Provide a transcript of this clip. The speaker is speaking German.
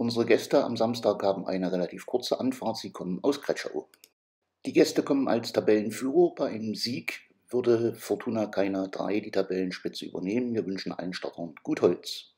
Unsere Gäste am Samstag haben eine relativ kurze Anfahrt. Sie kommen aus Kretschau. Die Gäste kommen als Tabellenführer. Bei einem Sieg würde Fortuna Keiner 3 die Tabellenspitze übernehmen. Wir wünschen allen Startern gut Holz.